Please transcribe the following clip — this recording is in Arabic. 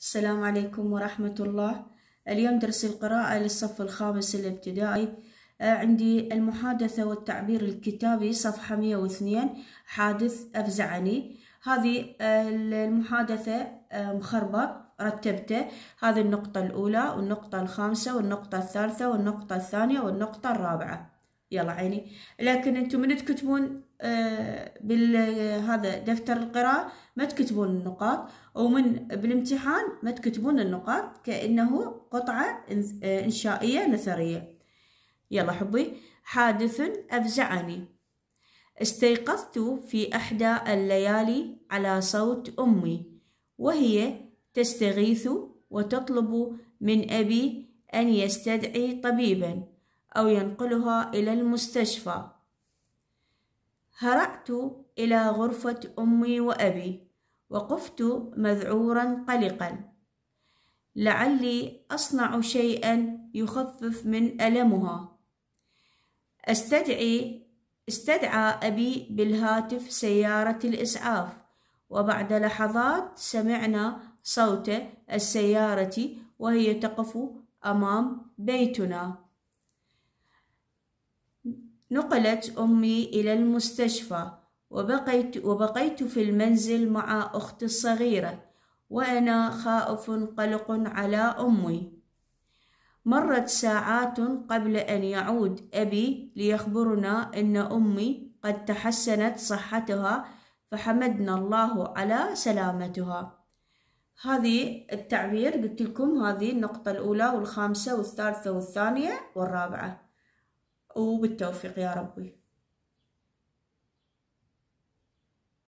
السلام عليكم ورحمة الله اليوم درس القراءة للصف الخامس الابتدائي آه، عندي المحادثة والتعبير الكتابي صفحة 102 حادث أفزعني هذه آه، المحادثة آه، مخربط رتبته هذه النقطة الأولى والنقطة الخامسة والنقطة الثالثة والنقطة الثانية والنقطة الرابعة يلا عيني لكن انتم من تكتبون آه، بال بالهذا دفتر القراءة ما تكتبون النقاط ومن بالامتحان ما تكتبون النقاط كأنه قطعة آه، إنشائية نثرية يلا حبي حادث أفزعني استيقظت في إحدى الليالي على صوت أمي وهي تستغيث وتطلب من أبي أن يستدعي طبيبا أو ينقلها إلى المستشفى هرعت إلى غرفة أمي وأبي وقفت مذعورا قلقا لعلي أصنع شيئا يخفف من ألمها استدعي استدعى أبي بالهاتف سيارة الإسعاف وبعد لحظات سمعنا صوت السيارة وهي تقف أمام بيتنا نقلت أمي إلى المستشفى وبقيت, وبقيت في المنزل مع أختي الصغيرة وأنا خائف قلق على أمي مرت ساعات قبل أن يعود أبي ليخبرنا أن أمي قد تحسنت صحتها فحمدنا الله على سلامتها هذه التعبير قلت لكم هذه النقطة الأولى والخامسة والثالثة والثانية والرابعة وبالتوفيق يا ربي